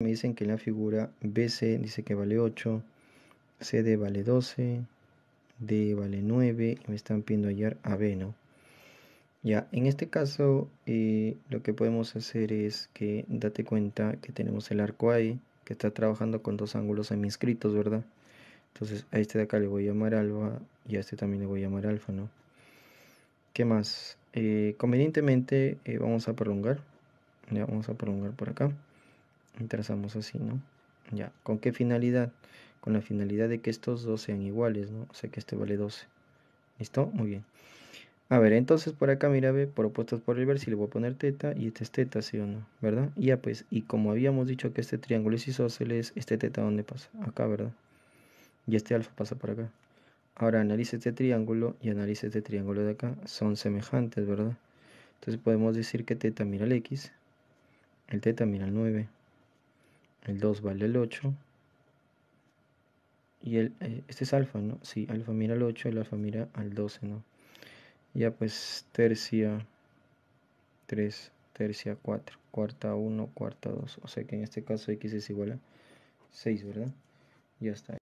Me dicen que la figura BC dice que vale 8, CD vale 12, D vale 9 y me están pidiendo hallar AB ¿no? Ya, en este caso eh, lo que podemos hacer es que date cuenta que tenemos el arco ahí, que está trabajando con dos ángulos semiscritos, inscritos ¿verdad? Entonces a este de acá le voy a llamar alfa y a este también le voy a llamar alfa, ¿no? ¿Qué más? Eh, convenientemente eh, vamos a prolongar. Ya, vamos a prolongar por acá trazamos así, ¿no? Ya, ¿con qué finalidad? Con la finalidad de que estos dos sean iguales, ¿no? O sea que este vale 12. ¿Listo? Muy bien. A ver, entonces por acá, mira, ve, por opuestos por el ver si le voy a poner teta y este es teta, ¿sí o no? ¿Verdad? ya pues, y como habíamos dicho que este triángulo es isósceles, este teta, ¿dónde pasa? Acá, ¿verdad? Y este alfa pasa por acá. Ahora analice este triángulo y analice este triángulo de acá. Son semejantes, ¿verdad? Entonces podemos decir que teta mira el x, el teta mira el 9 el 2 vale el 8 y el, eh, este es alfa, ¿no? Sí, alfa mira al 8, el alfa mira al 12, ¿no? Ya pues tercia 3, tercia 4, cuarta 1, cuarta 2, o sea que en este caso x es igual a 6, ¿verdad? Ya está.